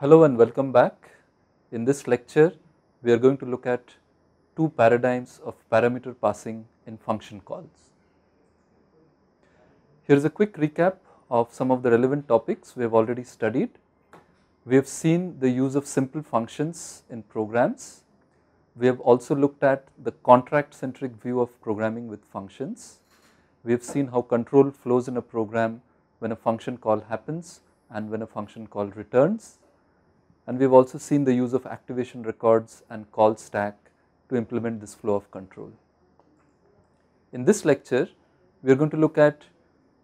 Hello and welcome back. In this lecture, we are going to look at two paradigms of parameter passing in function calls. Here is a quick recap of some of the relevant topics we have already studied. We have seen the use of simple functions in programs. We have also looked at the contract centric view of programming with functions. We have seen how control flows in a program when a function call happens and when a function call returns and we have also seen the use of activation records and call stack to implement this flow of control. In this lecture, we are going to look at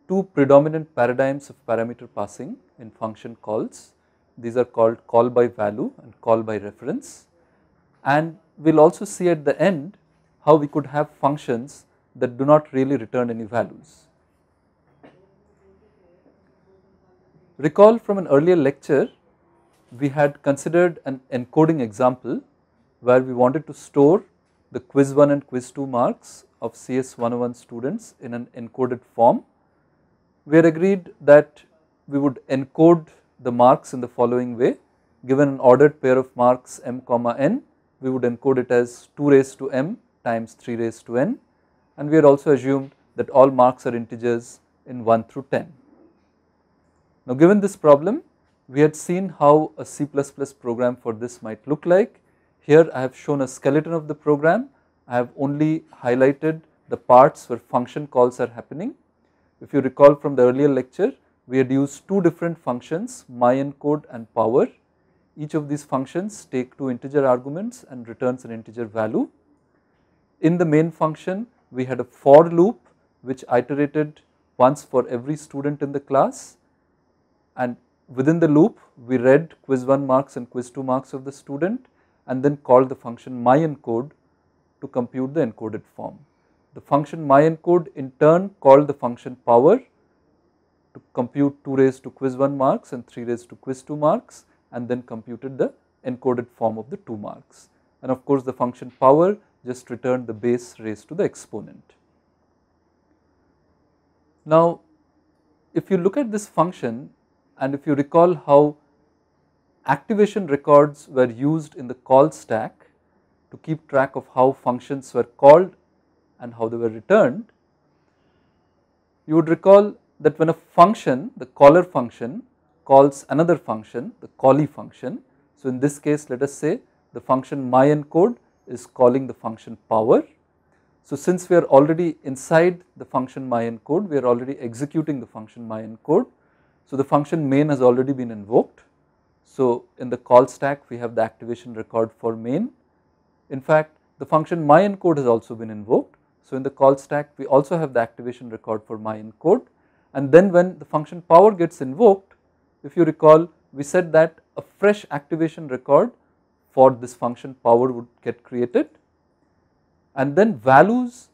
two predominant paradigms of parameter passing in function calls. These are called call by value and call by reference and we will also see at the end how we could have functions that do not really return any values. Recall from an earlier lecture we had considered an encoding example where we wanted to store the quiz 1 and quiz 2 marks of CS101 students in an encoded form. We had agreed that we would encode the marks in the following way given an ordered pair of marks m comma n we would encode it as 2 raised to m times 3 raised to n and we had also assumed that all marks are integers in 1 through 10. Now given this problem we had seen how a C++ program for this might look like. Here I have shown a skeleton of the program. I have only highlighted the parts where function calls are happening. If you recall from the earlier lecture, we had used two different functions, myencode and power. Each of these functions take two integer arguments and returns an integer value. In the main function, we had a for loop which iterated once for every student in the class and within the loop we read quiz 1 marks and quiz 2 marks of the student and then called the function myencode to compute the encoded form. The function myencode in turn called the function power to compute 2 raised to quiz 1 marks and 3 raised to quiz 2 marks and then computed the encoded form of the 2 marks. And of course, the function power just returned the base raised to the exponent. Now, if you look at this function and if you recall how activation records were used in the call stack to keep track of how functions were called and how they were returned, you would recall that when a function, the caller function calls another function, the callee function. So, in this case let us say the function my encode is calling the function power. So, since we are already inside the function my encode, we are already executing the function my encode. So, the function main has already been invoked. So, in the call stack we have the activation record for main. In fact, the function myencode has also been invoked. So, in the call stack we also have the activation record for myencode and then when the function power gets invoked, if you recall we said that a fresh activation record for this function power would get created and then values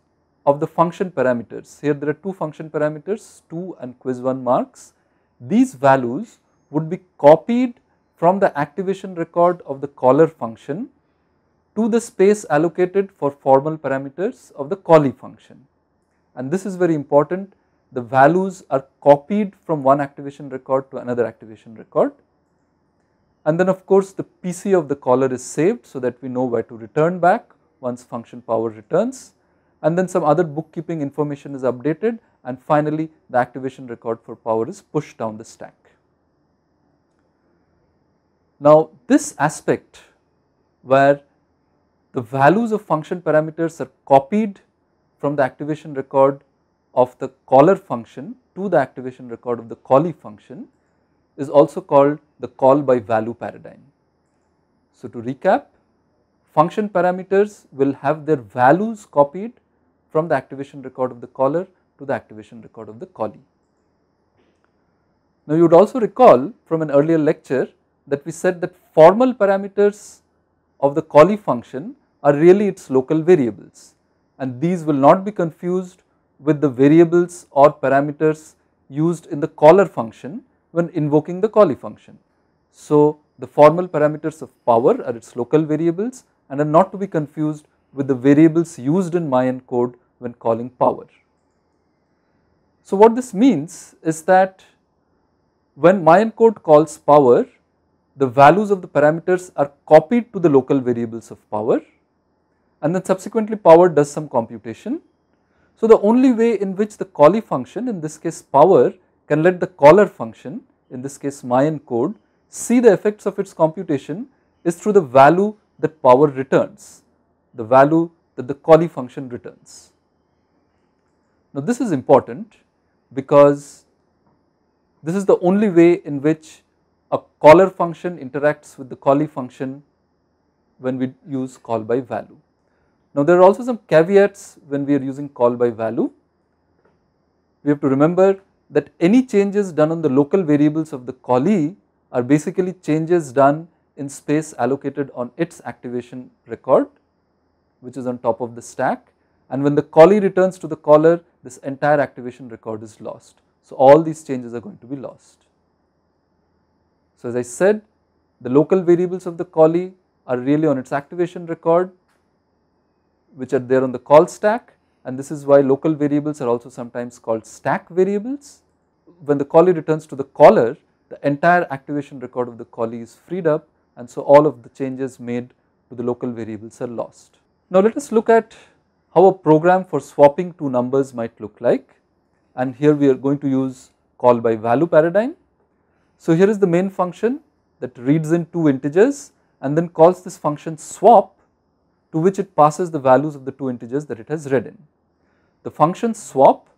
of the function parameters. Here there are two function parameters 2 and quiz 1 marks these values would be copied from the activation record of the caller function to the space allocated for formal parameters of the callee function. And this is very important, the values are copied from one activation record to another activation record. And then of course, the PC of the caller is saved so that we know where to return back once function power returns. And then some other bookkeeping information is updated and finally the activation record for power is pushed down the stack. Now this aspect where the values of function parameters are copied from the activation record of the caller function to the activation record of the callee function is also called the call by value paradigm. So to recap, function parameters will have their values copied from the activation record of the caller to the activation record of the collie. Now you would also recall from an earlier lecture that we said that formal parameters of the collie function are really its local variables and these will not be confused with the variables or parameters used in the caller function when invoking the callee function. So, the formal parameters of power are its local variables and are not to be confused with the variables used in Mayan code when calling power. So, what this means is that when Mayan code calls power, the values of the parameters are copied to the local variables of power and then subsequently power does some computation. So, the only way in which the callee function in this case power can let the caller function in this case Mayan code see the effects of its computation is through the value that power returns, the value that the callee function returns. Now, this is important because this is the only way in which a caller function interacts with the callee function when we use call by value. Now, there are also some caveats when we are using call by value. We have to remember that any changes done on the local variables of the callee are basically changes done in space allocated on its activation record which is on top of the stack and when the callee returns to the caller this entire activation record is lost. So all these changes are going to be lost. So as I said, the local variables of the callee are really on its activation record which are there on the call stack and this is why local variables are also sometimes called stack variables. When the callee returns to the caller, the entire activation record of the callee is freed up and so all of the changes made to the local variables are lost. Now let us look at how a program for swapping two numbers might look like and here we are going to use call by value paradigm. So, here is the main function that reads in two integers and then calls this function swap to which it passes the values of the two integers that it has read in. The function swap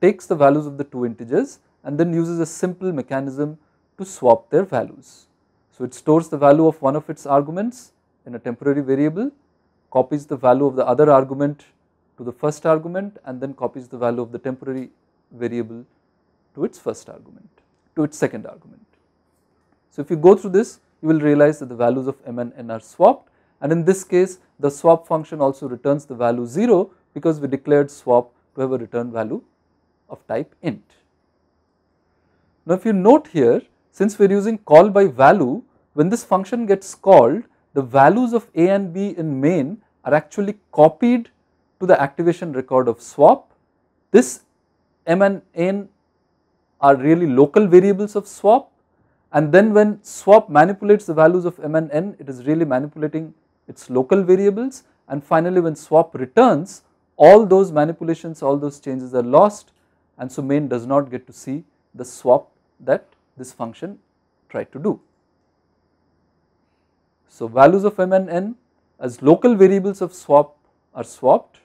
takes the values of the two integers and then uses a simple mechanism to swap their values. So, it stores the value of one of its arguments in a temporary variable, copies the value of the other argument to the first argument and then copies the value of the temporary variable to its first argument, to its second argument. So if you go through this, you will realize that the values of m and n are swapped and in this case the swap function also returns the value 0 because we declared swap to have a return value of type int. Now if you note here, since we are using call by value, when this function gets called, the values of a and b in main are actually copied to the activation record of swap. This M and N are really local variables of swap and then when swap manipulates the values of M and N it is really manipulating its local variables and finally when swap returns all those manipulations all those changes are lost and so main does not get to see the swap that this function tried to do. So, values of M and N as local variables of swap are swapped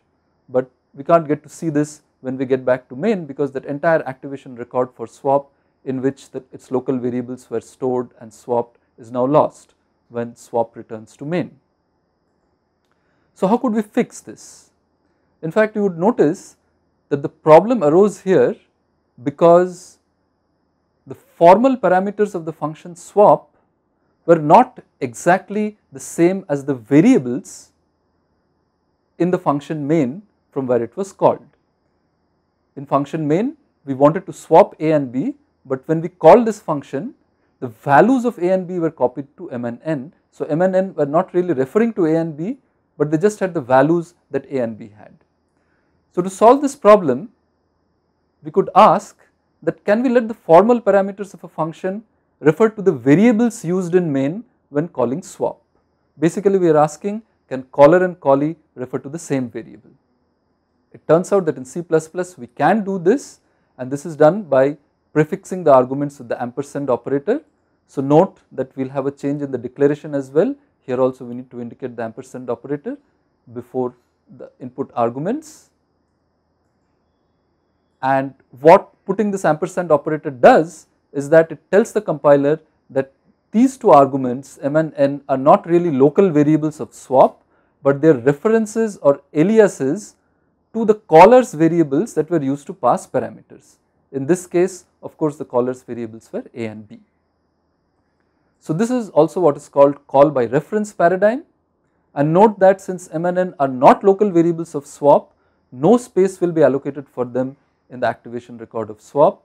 but we can't get to see this when we get back to main because that entire activation record for swap in which the, its local variables were stored and swapped is now lost when swap returns to main. So how could we fix this? In fact, you would notice that the problem arose here because the formal parameters of the function swap were not exactly the same as the variables in the function main from where it was called. In function main we wanted to swap a and b but when we called this function the values of a and b were copied to m and n. So, m and n were not really referring to a and b but they just had the values that a and b had. So, to solve this problem we could ask that can we let the formal parameters of a function refer to the variables used in main when calling swap. Basically we are asking can caller and callee refer to the same variable. It turns out that in C++ we can do this and this is done by prefixing the arguments with the ampersand operator. So, note that we will have a change in the declaration as well. Here also we need to indicate the ampersand operator before the input arguments. And what putting this ampersand operator does is that it tells the compiler that these two arguments m and n are not really local variables of swap, but they are references or aliases to the caller's variables that were used to pass parameters. In this case, of course, the caller's variables were A and B. So, this is also what is called call by reference paradigm and note that since M and N are not local variables of swap, no space will be allocated for them in the activation record of swap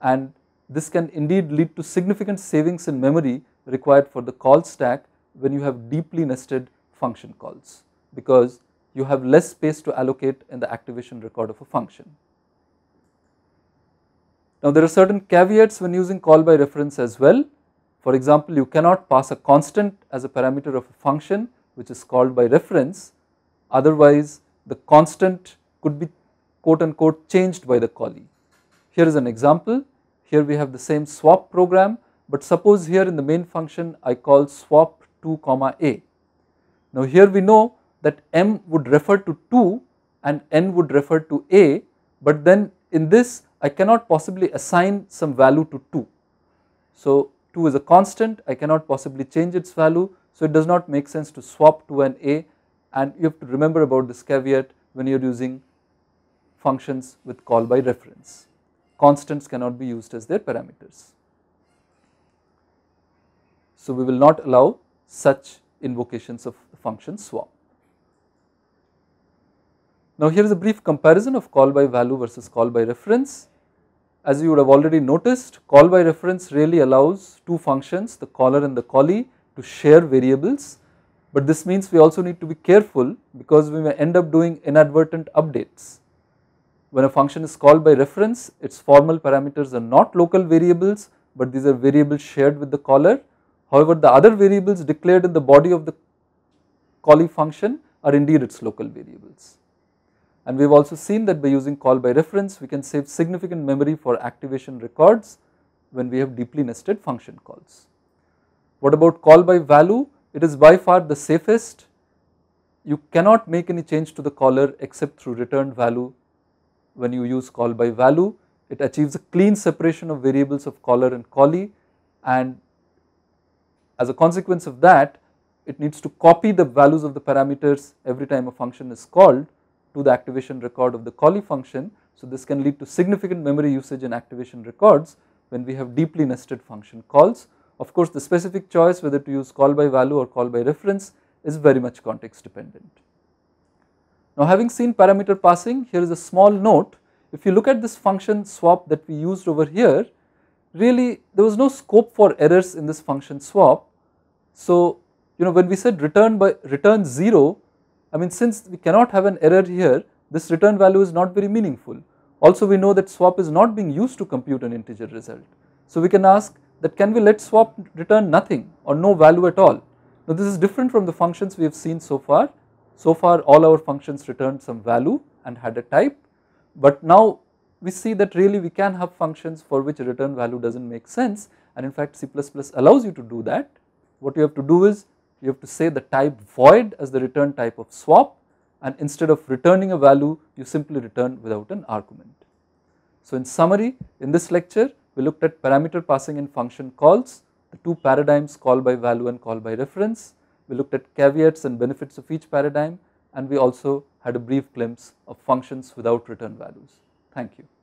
and this can indeed lead to significant savings in memory required for the call stack when you have deeply nested function calls because you have less space to allocate in the activation record of a function. Now there are certain caveats when using call by reference as well. For example, you cannot pass a constant as a parameter of a function which is called by reference, otherwise the constant could be quote unquote changed by the callee. Here is an example, here we have the same swap program, but suppose here in the main function I call swap 2 comma a. Now here we know that m would refer to 2 and n would refer to a but then in this I cannot possibly assign some value to 2. So 2 is a constant I cannot possibly change its value so it does not make sense to swap 2 and a and you have to remember about this caveat when you are using functions with call by reference. Constants cannot be used as their parameters. So we will not allow such invocations of the function swap. Now, here is a brief comparison of call by value versus call by reference. As you would have already noticed, call by reference really allows two functions, the caller and the callee to share variables. But this means we also need to be careful because we may end up doing inadvertent updates. When a function is called by reference, its formal parameters are not local variables, but these are variables shared with the caller. However, the other variables declared in the body of the callee function are indeed its local variables. And we have also seen that by using call by reference, we can save significant memory for activation records when we have deeply nested function calls. What about call by value? It is by far the safest. You cannot make any change to the caller except through returned value. When you use call by value, it achieves a clean separation of variables of caller and callee and as a consequence of that, it needs to copy the values of the parameters every time a function is called to the activation record of the Collie function. So, this can lead to significant memory usage in activation records when we have deeply nested function calls. Of course, the specific choice whether to use call by value or call by reference is very much context dependent. Now having seen parameter passing, here is a small note. If you look at this function swap that we used over here, really there was no scope for errors in this function swap. So, you know when we said return by return 0, I mean since we cannot have an error here, this return value is not very meaningful. Also we know that swap is not being used to compute an integer result. So we can ask that can we let swap return nothing or no value at all. Now this is different from the functions we have seen so far. So far all our functions returned some value and had a type but now we see that really we can have functions for which return value does not make sense and in fact C++ allows you to do that. What you have to do is you have to say the type void as the return type of swap and instead of returning a value you simply return without an argument. So in summary in this lecture we looked at parameter passing in function calls, the two paradigms call by value and call by reference, we looked at caveats and benefits of each paradigm and we also had a brief glimpse of functions without return values. Thank you.